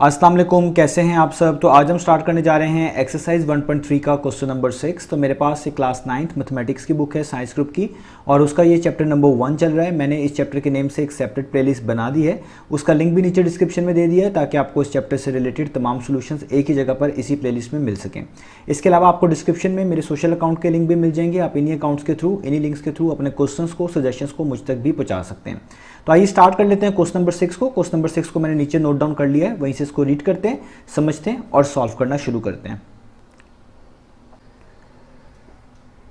अस्सलाम वालेकुम कैसे हैं आप सब तो आज हम स्टार्ट करने जा रहे हैं एक्सरसाइज 1.3 का क्वेश्चन नंबर सिक्स तो मेरे पास एक क्लास नाइन्थ मैथमेटिक्स की बुक है साइंस ग्रुप की और उसका ये चैप्टर नंबर वन चल रहा है मैंने इस चैप्टर के नेम से एक सेपरेट प्लेलिस्ट बना दी है उसका लिंक भी नीचे डिस्क्रिप्शन में दे दिया है ताकि आपको इस चैप्टर से रिलेटेड तमाम सोल्यूशन एक ही जगह पर इसी प्लेलिस्ट में मिल सकें इसके अलावा आपको डिस्क्रिप्शन में मेरे सोशल अकाउंट के लिंक भी मिल जाएंगे आप इन्हीं अकाउंट्स के थ्रू इन्हीं लिंक्स के थ्रू अपने क्वेश्चन को सजेशन को मुझ तक भी पहुँचा सकते हैं तो आइए स्टार्ट कर लेते हैं क्वेश्चन नंबर सिक्स को क्वेश्चन नंबर सिक्स को मैंने नीचे नोट डाउन कर लिया है वहीं से इसको रीड करते हैं समझते हैं और सॉल्व करना शुरू करते हैं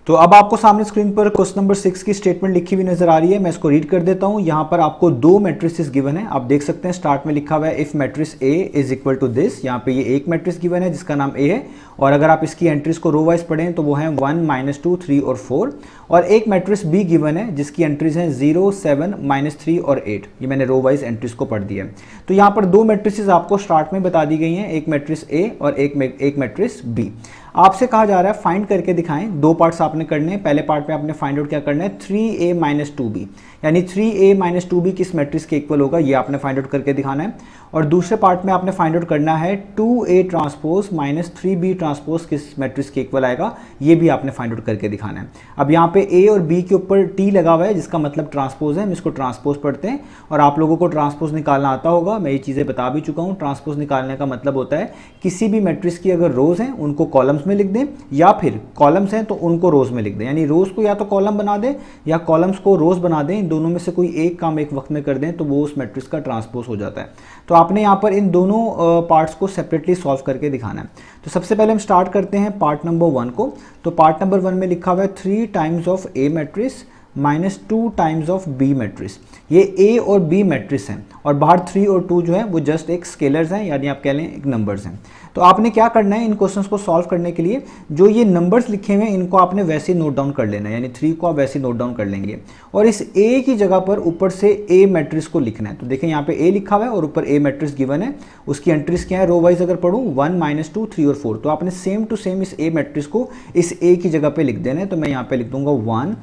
तो अब आपको सामने स्क्रीन पर क्वेश्चन नंबर सिक्स की स्टेटमेंट लिखी हुई नजर आ रही है मैं इसको रीड कर देता हूं यहां पर आपको दो मैट्रिसेस गिवन है आप देख सकते हैं स्टार्ट में लिखा हुआ है if matrix A is equal to this यहां पे ये एक मैट्रिक्स गिवन है जिसका नाम ए है और अगर आप इसकी एंट्रीज को रो वाइज पढ़ें तो वो है वन माइनस टू थ्री और फोर और एक मैट्रिक्स बी गिवन है जिसकी एंट्रीज है जीरो सेवन माइनस थ्री और एट ये मैंने रो वाइज एंट्रीज को पढ़ दिया तो यहाँ पर दो मैट्रिसेज आपको स्टार्ट में बता दी गई हैं एक मैट्रिक्स ए और एक मैट्रिक्स बी आपसे कहा जा रहा है फाइंड करके दिखाएं दो पार्ट्स आपने करने हैं पहले पार्ट में आपने फाइंड आउट क्या करना है three A minus two B यानी three A minus two B किस मैट्रिक्स के इक्वल होगा ये आपने फाइंड आउट करके दिखाना है और दूसरे पार्ट में आपने फाइंड आउट करना है two A transpose minus three B transpose किस मैट्रिक्स के इक्वल आएगा ये भी आपने फाइंड आउट करके दिखाना है अब यहाँ पे ए और बी के ऊपर टी लगा हुआ है जिसका मतलब ट्रांसपोज है हम इसको ट्रांसपोज पढ़ते हैं और आप लोगों को ट्रांसपोज निकालना आता होगा मैं ये चीज़ें बता भी चुका हूँ ट्रांसपोज निकालने का मतलब होता है किसी भी मैट्रिक्स की अगर रोज़ हैं उनको कॉलम्स में लिख दें या फिर कॉलम्स हैं तो उनको रोज़ में लिख दें यानी रोज़ को या तो कॉलम बना दें या कॉलम्स को रोज़ बना दें इन दोनों में से कोई एक काम एक वक्त में कर दें तो वो उस मैट्रिक्स का ट्रांसपोज हो जाता है तो आपने यहाँ पर इन दोनों पार्ट्स को सेपरेटली सॉल्व करके दिखाना है तो सबसे पहले हम स्टार्ट करते हैं पार्ट नंबर वन को तो पार्ट नंबर वन में लिखा हुआ है three times of A matrix minus two times of B matrix ये ए और बी मैट्रिक्स हैं और बाहर थ्री और टू जो है वो जस्ट एक स्केलर्स हैं यानी आप कह लें एक नंबर्स हैं तो आपने क्या करना है इन क्वेश्चंस को सॉल्व करने के लिए जो ये नंबर्स लिखे हुए हैं इनको आपने वैसे नोट डाउन कर लेना है यानी थ्री को आप वैसे नोट डाउन कर लेंगे और इस ए की जगह पर ऊपर से ए मैट्रिक्स को लिखना है तो देखें यहाँ पे ए लिखा हुआ है और ऊपर ए मैट्रिक्स गिवन है उसकी एंट्रीज क्या है रो वाइज अगर पढ़ूँ वन माइनस टू थ्री और फोर तो आपने सेम टू सेम इस ए मैट्रिक्स को इस ए की जगह पर लिख देना है तो मैं यहाँ पर लिख दूंगा वन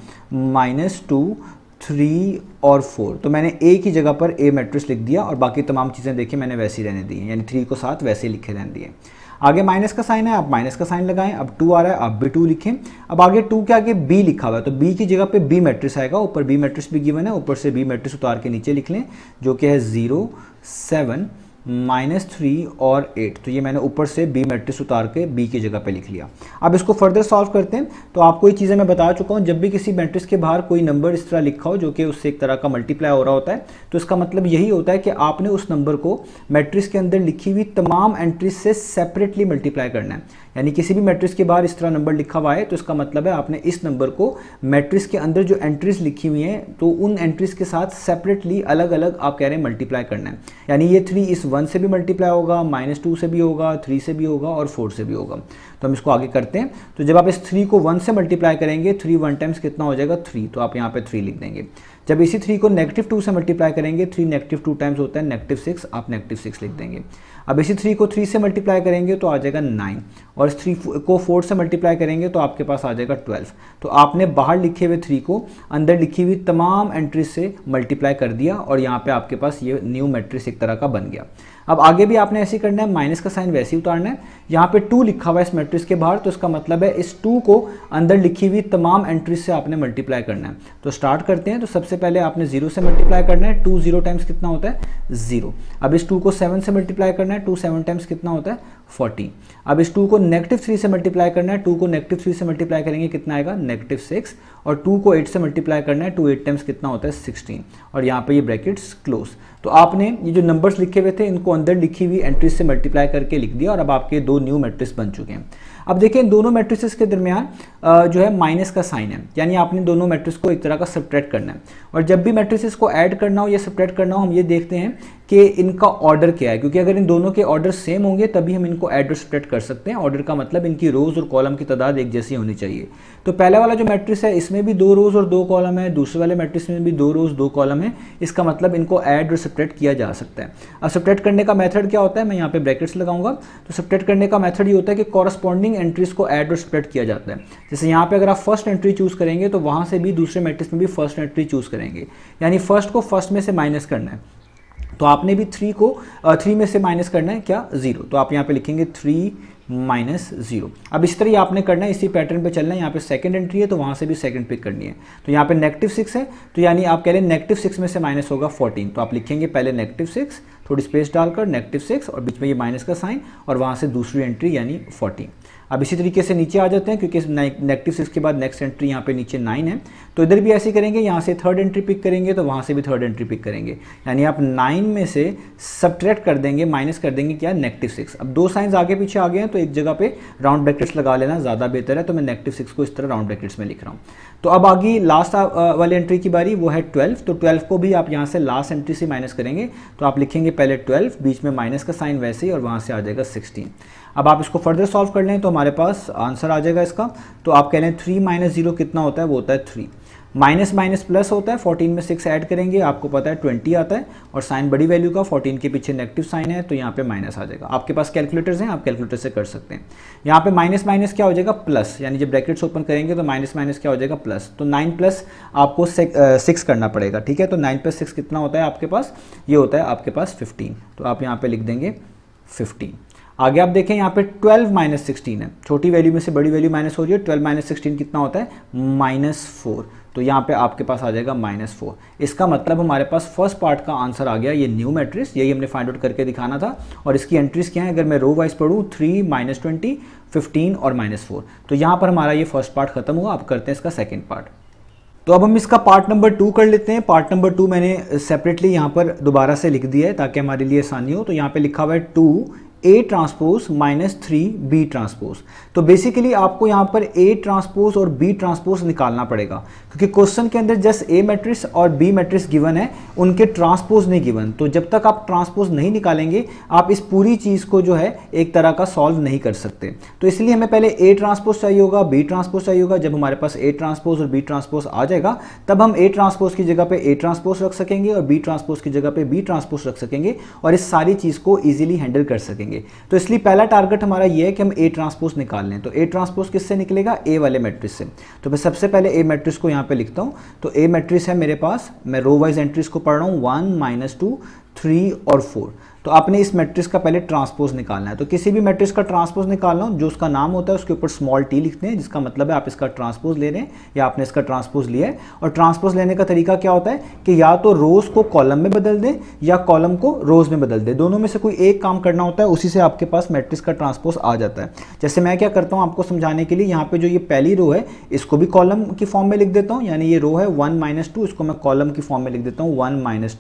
माइनस टू थ्री और फोर तो मैंने ए की जगह पर ए मैट्रिक्स लिख दिया और बाकी तमाम चीज़ें देखिए मैंने वैसे ही रहने दी हैं यानी थ्री को साथ वैसे ही लिखे रहने दिए आगे माइनस का साइन है आप माइनस का साइन लगाएं अब टू आ रहा है आप भी टू लिखें अब आगे टू के आगे बी लिखा हुआ है तो बी की जगह पे बी मैट्रिक्स आएगा ऊपर बी मैट्रिक्स भी गिवन है ऊपर से बी मैट्रिक्स उतार के नीचे लिख लें जो कि है ज़ीरो सेवन माइनस थ्री और एट तो ये मैंने ऊपर से बी मैट्रिक्स उतार के बी की जगह पे लिख लिया अब इसको फर्दर सॉल्व करते हैं तो आपको ये चीज़ें मैं बता चुका हूँ जब भी किसी मैट्रिक्स के बाहर कोई नंबर इस तरह लिखा हो जो कि उससे एक तरह का मल्टीप्लाई हो रहा होता है तो इसका मतलब यही होता है कि आपने उस नंबर को मैट्रिक्स के अंदर लिखी हुई तमाम एंट्रीज से सेपरेटली मल्टीप्लाई करना है यानी किसी भी मैट्रिक्स के बाहर इस तरह नंबर लिखा हुआ है तो इसका मतलब है आपने इस नंबर को मैट्रिक्स के अंदर जो एंट्रीज लिखी हुई हैं तो उन एंट्रीज के साथ सेपरेटली अलग अलग आप कह रहे हैं मल्टीप्लाई करना है यानी ये थ्री इस वन से भी मल्टीप्लाई होगा माइनस टू से भी होगा थ्री से भी होगा और फोर से भी होगा तो हम इसको आगे करते हैं तो जब आप इस थ्री को वन से मल्टीप्लाई करेंगे थ्री वन टाइम्स कितना हो जाएगा थ्री तो आप यहाँ पर थ्री लिख देंगे जब इसी थ्री को नेगेटिव टू से मल्टीप्लाई करेंगे थ्री नेगेटिव टू टाइम्स होता है नेगेटिव सिक्स आप नेगेटिव सिक्स लिख देंगे अब इसी थ्री को थ्री से मल्टीप्लाई करेंगे तो आ जाएगा नाइन और इस थ्री को फोर से मल्टीप्लाई करेंगे तो आपके पास आ जाएगा ट्वेल्व तो आपने बाहर लिखे हुए थ्री को अंदर लिखी हुई तमाम एंट्रीज से मल्टीप्लाई कर दिया और यहाँ पर आपके पास ये न्यू मेट्रिक्स एक तरह का बन गया अब आगे भी आपने ऐसे करना है माइनस का साइन वैसे ही उतारना है यहाँ पे टू लिखा हुआ है इस मैट्रिक्स के बाहर तो इसका मतलब है इस टू को अंदर लिखी हुई तमाम एंट्रीज से आपने मल्टीप्लाई करना है तो स्टार्ट करते हैं तो सबसे पहले आपने जीरो से मल्टीप्लाई करना है टू जीरो टाइम्स कितना होता है जीरो अब इस टू को सेवन से मल्टीप्लाई करना है टू सेवन टाइम्स कितना होता है फोर्टीन अब इस टू को नेगेटिव थ्री से मल्टीप्लाई करना है टू को नेगेटिव थ्री से मल्टीप्लाई करेंगे कितना आएगा नेगेटिव सिक्स और टू को एट से मल्टीप्लाई करना है टू एट टाइम्स कितना होता है सिक्सटीन और यहाँ पर ये ब्रैकेट्स क्लोज तो आपने ये जो नंबर्स लिखे हुए थे इनको अंदर लिखी हुई एंट्रीज से मल्टीप्लाई करके लिख दिया और अब आपके दो न्यू मैट्रिक्स बन चुके हैं अब देखिए दोनों मैट्रिक्स के दरमियान जो है माइनस का साइन है यानी आपने दोनों मैट्रिक्स को एक तरह का सब्ट्रैक्ट करना है और जब भी मैट्रिक्स को ऐड करना हो या सब्ट्रैक्ट करना हो हम ये देखते हैं कि इनका ऑर्डर क्या है क्योंकि अगर इन दोनों के ऑर्डर सेम होंगे तभी हम इनको एड और स्प्रेड कर सकते हैं ऑर्डर का मतलब इनकी रोज़ और कॉलम की तादाद एक जैसी होनी चाहिए तो पहला वाला जो मैट्रिक्स है इसमें भी दो रोज़ और दो कॉलम है दूसरे वाले मैट्रिक्स में भी दो रोज़ दो कॉलम है इसका मतलब इनको एड और सप्रेट किया जा सकता है अब सप्रेट करने का मैथड क्या होता है मैं यहाँ पे ब्रैकेट्स लगाऊंगा तो सप्रेट करने का मैथड ये होता है कि कॉरस्पॉन्डिंग एंट्रीज को एड और सप्रेट किया जाता है जैसे यहाँ पे अगर आप फर्स्ट एंट्री चूज़ करेंगे तो वहाँ से भी दूसरे मैट्रिक्स में भी फर्स्ट एंट्री चूज़ करेंगे यानी फर्स्ट को फर्स्ट में से माइनस करना है तो आपने भी थ्री को थ्री में से माइनस करना है क्या ज़ीरो तो आप यहाँ पे लिखेंगे थ्री माइनस ज़ीरो अब इस तरह आपने करना है इसी पैटर्न पे चलना है यहाँ पे सेकंड एंट्री है तो वहाँ से भी सेकंड पिक करनी है तो यहाँ पे नेगेटिव सिक्स है तो यानी आप कह रहे हैं नेगेटिव सिक्स में से माइनस होगा फोर्टीन तो आप लिखेंगे पहले नेगेटिव सिक्स थोड़ी स्पेस डालकर नेगेटिव सिक्स और बीच में ये माइनस का साइन और वहाँ से दूसरी एंट्री यानी फोर्टीन अब इसी तरीके से नीचे आ जाते हैं क्योंकि नेगेटिव सिक्स के बाद नेक्स्ट एंट्री यहाँ पे नीचे नाइन है तो इधर भी ऐसे करेंगे यहाँ से थर्ड एंट्री पिक करेंगे तो वहाँ से भी थर्ड एंट्री पिक करेंगे यानी आप नाइन में से सब्ट्रैक्ट कर देंगे माइनस कर देंगे क्या नेगेटिव सिक्स अब दो साइंस आगे पीछे आ गए हैं तो एक जगह पे राउंड ब्रैकेट्स लगा लेना ज़्यादा बेहतर है तो मैं नेगेटिव सिक्स को इस तरह राउंड ब्रैकेट्स में लिख रहा हूँ तो अब आगे लास्ट वाली एंट्री की बारी वो है ट्वेल्व तो ट्वेल्व को भी आप यहाँ से लास्ट एंट्री से माइनस करेंगे तो आप लिखेंगे पहले ट्वेल्व बीच में माइनस का साइन वैसे ही और वहाँ से आ जाएगा सिक्सटीन अब आप इसको फर्दर सॉल्व कर लें तो हमारे पास आंसर आ जाएगा इसका तो आप कह लें थ्री माइनस जीरो कितना होता है वो होता है थ्री माइनस माइनस प्लस होता है फोर्टीन में सिक्स ऐड करेंगे आपको पता है ट्वेंटी आता है और साइन बड़ी वैल्यू का फोर्टीन के पीछे नेगेटिव साइन है तो यहाँ पे माइनस आ जाएगा आपके पास कैलकुलेटर्स हैं आप कैलकुलेटर से कर सकते हैं यहाँ पे माइनस माइनस क्या हो जाएगा प्लस यानी जब ब्रैकेट्स ओपन करेंगे तो माइनस माइनस क्या हो जाएगा प्लस तो नाइन प्लस आपको सिक्स करना पड़ेगा ठीक है तो नाइन प्लस सिक्स कितना होता है आपके पास ये होता है आपके पास फिफ्टीन तो आप यहाँ पर लिख देंगे फिफ्टीन आगे आप देखें यहाँ पे 12 माइनस सिक्सटीन है छोटी वैल्यू में से बड़ी वैल्यू माइनस हो रही है 12 माइनस सिक्सटीन कितना होता है माइनस फोर तो यहाँ पे आपके पास आ जाएगा माइनस फोर इसका मतलब हमारे पास फर्स्ट पार्ट का आंसर आ गया ये न्यू मैट्रिक्स यही हमने फाइंड आउट करके दिखाना था और इसकी एंट्रीज क्या है अगर मैं रो वाइज पढ़ूँ थ्री माइनस ट्वेंटी फिफ्टीन और माइनस फोर तो यहाँ पर हमारा ये फर्स्ट पार्ट खत्म हुआ आप करते हैं इसका सेकेंड पार्ट तो अब हम इसका पार्ट नंबर टू कर लेते हैं पार्ट नंबर टू मैंने सेपरेटली यहाँ पर दोबारा से लिख दिया है ताकि हमारे लिए आसानी हो तो यहाँ पे लिखा हुआ है two A transpose minus three B transpose तो बेसिकली आपको यहाँ पर ए ट्रांसपोज और बी ट्रांसपोज निकालना पड़ेगा क्योंकि क्वेश्चन के अंदर जस्ट ए मैट्रिक्स और बी मैट्रिक्स गिवन है उनके ट्रांसपोज नहीं गिवन तो जब तक आप ट्रांसपोज नहीं निकालेंगे आप इस पूरी चीज़ को जो है एक तरह का सॉल्व नहीं कर सकते तो इसलिए हमें पहले ए ट्रांसपोज चाहिए होगा बी ट्रांसपोज चाहिए होगा जब हमारे पास ए ट्रांसपोज और बी ट्रांसपोज आ जाएगा तब हम ए ट्रांसपोज की जगह पर ए ट्रांसपोज रख सकेंगे और बी ट्रांसपोज की जगह पर बी ट्रांसपोज रख सकेंगे और इस सारी चीज़ को ईजिली हैंडल कर सकेंगे लेंगे तो इसलिए पहला टारगेट हमारा ये है कि हम ए ट्रांसपोज निकाल लें तो ए ट्रांसपोज किससे निकलेगा ए वाले मैट्रिक्स से तो मैं सबसे पहले ए मैट्रिक्स को यहाँ पे लिखता हूँ तो ए मैट्रिक्स है मेरे पास मैं रो वाइज एंट्रीज को पढ़ रहा हूँ वन माइनस टू थ्री और फोर तो आपने इस मैट्रिक्स का पहले ट्रांसपोज निकालना है तो किसी भी मैट्रिक्स का ट्रांसपोज निकालना लो जो उसका नाम होता है उसके ऊपर स्मॉल टी लिखते हैं जिसका मतलब है आप इसका ट्रांसपोज ले रहे हैं या आपने इसका ट्रांसपोज लिया है और ट्रांसपोज लेने का तरीका क्या होता है कि या तो रोज़ को कॉलम में बदल दें या कॉलम को रोज़ में बदल दें दोनों में से कोई एक काम करना होता है उसी से आपके पास मैट्रिक्स का ट्रांसपोज आ जाता है जैसे मैं क्या करता हूँ आपको समझाने के लिए यहाँ पर जो ये पहली रो है इसको भी कॉलम की फॉर्म में लिख देता हूँ यानी ये रो है वन माइनस इसको मैं कॉलम की फॉर्म में लिख देता हूँ वन माइनस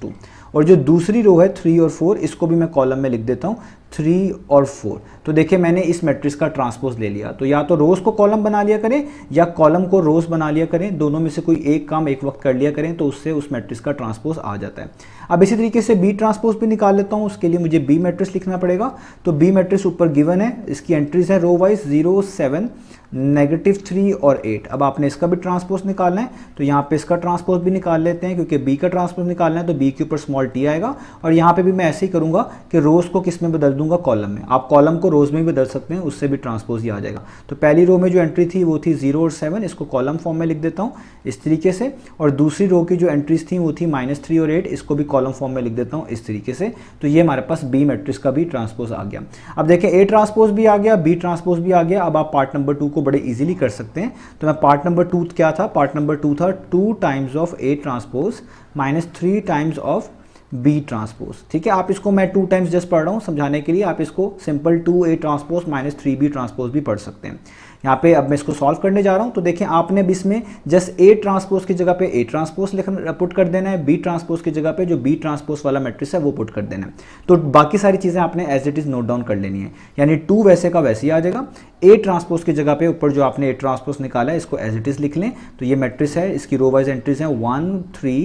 और जो दूसरी रो है थ्री और फोर इसको भी मैं कॉलम में लिख देता हूँ थ्री और फोर तो देखिए मैंने इस मैट्रिक्स का ट्रांसपोज ले लिया तो या तो रोज़ को कॉलम बना लिया करें या कॉलम को रोज़ बना लिया करें दोनों में से कोई एक काम एक वक्त कर लिया करें तो उससे उस मैट्रिक्स का ट्रांसपोज आ जाता है अब इसी तरीके से बी ट्रांसपोज भी निकाल लेता हूँ उसके लिए मुझे बी मैट्रिक्स लिखना पड़ेगा तो बी मैट्रिक्स ऊपर गिवन है इसकी एंट्रीज है row wise zero seven negative three और एट अब आपने इसका भी ट्रांसपोज निकालना है तो यहाँ पे इसका ट्रांसपोज भी निकाल लेते हैं क्योंकि बी का ट्रांसपोज निकालना है तो बी के ऊपर स्मॉल टी आएगा और यहाँ पे भी मैं ऐसे ही करूँगा कि रोज़ को किस में बदल दूंगा कॉलम में आप कॉलम को रोज़ में भी बदल सकते हैं उससे भी ट्रांसपोज ही आ जाएगा तो पहली रो में जो एंट्री थी वो थी जीरो और सेवन इसको कॉलम फॉर्म में लिख देता हूँ इस तरीके से और दूसरी रो की जो एंट्रीज थी वो थी माइनस थ्री और एट इसको भी कॉलम फॉर्म में लिख देता हूँ इस तरीके से तो ये हमारे पास बी मेट्रिक्स का भी ट्रांसपोज आ गया अब देखें ए ट्रांसपोज भी आ गया बी ट्रांसपोज भी आ गया अब आप पार्ट नंबर टू को को बड़े इजीली कर सकते हैं तो मैं पार्ट नंबर टू क्या था पार्ट नंबर टू था two times of A transpose minus three times of B transpose ठीक है आप इसको मैं टू टाइम्स जस्ट पढ़ रहा हूँ समझाने के लिए आप इसको simple two A transpose minus three B transpose भी पढ़ सकते हैं यहाँ पे अब मैं इसको सॉल्व करने जा रहा हूँ तो देखिए आपने अब इसमें जस्ट ए ट्रांसपोज की जगह पे ए ट्रांसपोज लिख पुट कर देना है बी ट्रांसपोज की जगह पे जो बी ट्रांसपोज वाला मैट्रिक्स है वो पुट कर देना है तो बाकी सारी चीज़ें आपने as it is note down कर लेनी है यानी टू वैसे का वैसे ही आ जाएगा ए ट्रांसपोज की जगह पे ऊपर जो आपने ए ट्रांसपोज निकाला है इसको एज इट इज़ लिख लें तो ये मैट्रिक्स है इसकी रो वाइज एंट्रीज हैं वन थ्री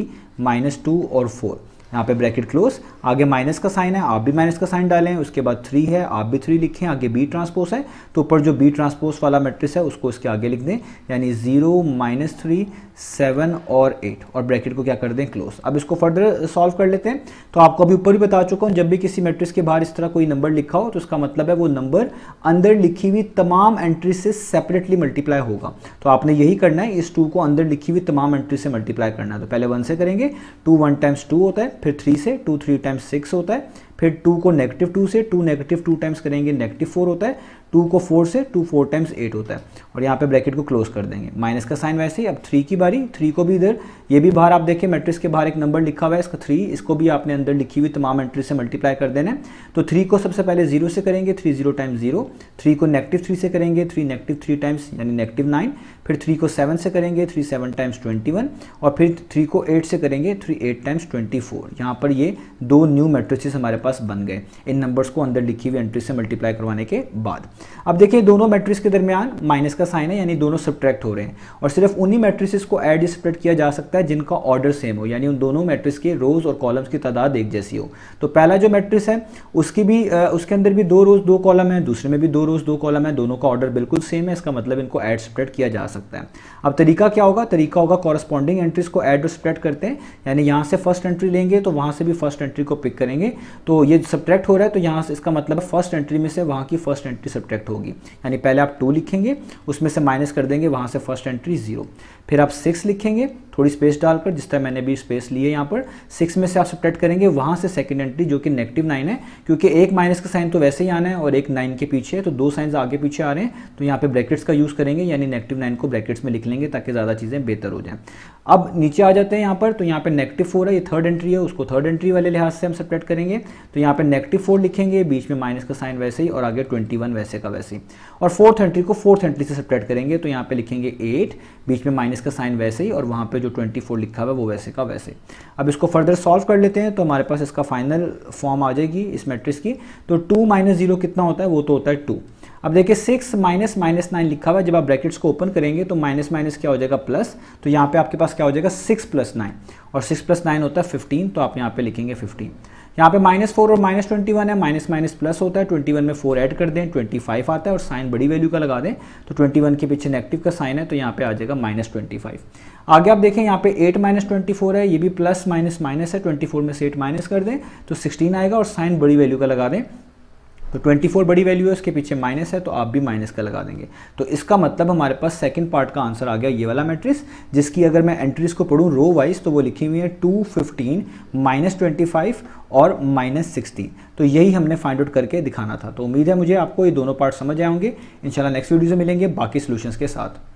माइनस टू और फोर यहाँ पे ब्रैकेट क्लोज आगे माइनस का साइन है आप भी माइनस का साइन डालें उसके बाद थ्री है आप भी थ्री लिखें आगे बी ट्रांसपोज है तो ऊपर जो बी ट्रांसपोज वाला मैट्रिक्स है उसको इसके आगे लिख दें यानी ज़ीरो माइनस थ्री सेवन और एट और ब्रैकेट को क्या कर दें क्लोज अब इसको फर्दर सॉल्व कर लेते हैं तो आपको अभी ऊपर भी बता चुका हूँ जब भी किसी मैट्रिक्स के बाहर इस तरह कोई नंबर लिखा हो तो उसका मतलब है वो नंबर अंदर लिखी हुई तमाम एंट्री से सेपरेटली मल्टीप्लाई होगा तो आपने यही करना है इस टू को अंदर लिखी हुई तमाम एंट्री से मल्टीप्लाई करना है तो पहले वन से करेंगे टू वन टाइम्स टू होता है फिर थ्री से टू थ्री टाइम्स सिक्स होता है फिर टू को नेगेटिव टू से टू नेगेटिव टू टाइम्स करेंगे नेगेटिव फोर होता है टू को फोर से टू फोर टाइम्स एट होता है और यहाँ पे ब्रैकेट को क्लोज कर देंगे माइनस का साइन वैसे ही अब थ्री की बारी थ्री को भी इधर ये भी बाहर आप देखें मैट्रिक्स के बाहर एक नंबर लिखा हुआ है इसका थ्री इसको भी आपने अंदर लिखी हुई तमाम एंट्री से मल्टीप्लाई कर देना है तो थ्री को सबसे पहले जीरो से करेंगे three zero times zero three को नेगेटिव थ्री से करेंगे थ्री नेगेटिव थ्री टाइम्स यानी नेगेटिव नाइन फिर थ्री को सेवन से करेंगे three seven times twenty one और फिर थ्री को एट से करेंगे three eight times twenty four यहाँ पर ये दो न्यू मैट्रिक्स हमारे पास बन गए इन नंबर्स को अंदर लिखी हुई एंट्री से मल्टीप्लाई करवाने के बाद अब देखिए दोनों मैट्रिक्स के दरमियान माइनस का साइन है यानी दोनों सब्ट्रैक्ट हो रहे हैं और सिर्फ उन्हीं मैट्रिसेस को ऐड स्प्रेड किया जा सकता है जिनका ऑर्डर सेम हो यानी उन दोनों मैट्रिक्स के रोज और कॉलम्स की तादाद एक जैसी हो तो पहला जो मैट्रिक्स है उसकी भी उसके अंदर भी दो रोज दो कॉलम है दूसरे में भी दो रोज दो कॉलम है दोनों का ऑर्डर बिल्कुल सेम है इसका मतलब इनको एड स्प्रेड किया जा सकता है अब तरीका क्या होगा तरीका होगा कॉरस्पॉन्डिंग एंट्रीज को एड स्प्रेड करते हैं यानी यहाँ से फर्स्ट एंट्री लेंगे तो वहाँ से भी फर्स्ट एंट्री को पिक करेंगे तो ये सब्ट्रैक्ट हो रहा है तो यहाँ से इसका मतलब फर्स्ट एंट्री में से वहाँ की फर्स्ट एंट्री सब्ट्रैक्ट सब्ट्रैक्ट होगी यानी पहले आप टू लिखेंगे उसमें से माइनस कर देंगे वहाँ से फर्स्ट एंट्री ज़ीरो फिर आप सिक्स लिखेंगे थोड़ी स्पेस डालकर जिस तरह मैंने भी स्पेस ली है यहाँ पर सिक्स में से आप सब्ट्रैक्ट करेंगे वहाँ से सेकेंड एंट्री जो कि नेगेटिव नाइन है क्योंकि एक माइनस का साइन तो वैसे ही आना है और एक नाइन के पीछे है तो दो साइंस आगे पीछे आ रहे हैं तो यहाँ पर ब्रैकेट्स का यूज़ करेंगे यानी नेगेटिव नाइन को ब्रैकेट्स में लिख लेंगे ताकि ज़्यादा चीज़ें बेहतर हो जाएँ अब नीचे आ जाते हैं यहाँ पर तो यहाँ पर नेगेटिव फोर है ये थर्ड एंट्री है उसको थर्ड एंट्री वाले लिहाज से हम सब्ट्रैक्ट करेंगे तो यहाँ पर नेगेटिव फोर लिखेंगे बीच में माइनस का साइन वैसे ही और आगे ट्वेंटी वैसे का वैसे ही और फोर्थ एंट्री को फोर्थ एंट्री से सेपरेट करेंगे तो यहाँ पे लिखेंगे एट बीच में माइनस का साइन वैसे ही और वहाँ पे जो ट्वेंटी फोर लिखा हुआ है वो वैसे का वैसे अब इसको फर्दर सॉल्व कर लेते हैं तो हमारे पास इसका फाइनल फॉर्म आ जाएगी इस मैट्रिक्स की तो टू माइनस जीरो कितना होता है वो तो होता है टू अब देखिए सिक्स माइनस माइनस नाइन लिखा हुआ है जब आप ब्रैकेट्स को ओपन करेंगे तो माइनस माइनस क्या हो जाएगा प्लस तो यहाँ पे आपके पास क्या हो जाएगा सिक्स प्लस नाइन और सिक्स प्लस नाइन होता है फिफ्टीन तो आप यहाँ पे लिखेंगे फिफ्टीन यहाँ पे माइनस फोर और माइनस ट्वेंटी वन है माइनस माइनस प्लस होता है ट्वेंटी वन में फोर ऐड कर दें ट्वेंटी फाइव आता है और साइन बड़ी वैल्यू का लगा दें तो ट्वेंटी वन के पीछे नेगेटिव का साइन है तो यहाँ पे आ जाएगा माइनस ट्वेंटी फाइव आगे आप देखें यहाँ पे एट माइनस ट्वेंटी फोर है ये भी प्लस माइनस माइनस है ट्वेंटी फोर में से एट माइनस कर दें तो सिक्सटीन आएगा और साइन बड़ी वैल्यू का लगा दें तो 24 बड़ी वैल्यू है उसके पीछे माइनस है तो आप भी माइनस का लगा देंगे तो इसका मतलब हमारे पास सेकंड पार्ट का आंसर आ गया ये वाला मैट्रिक्स जिसकी अगर मैं एंट्रीज को पढ़ूँ रो वाइज तो वो लिखी हुई है two fifteen minus twenty five और माइनस सिक्सटीन तो यही हमने फाइंड आउट करके दिखाना था तो उम्मीद है मुझे आपको ये दोनों पार्ट समझ आएंगे इनशाला नेक्स्ट वीडियो से मिलेंगे बाकी सोल्यूशन के साथ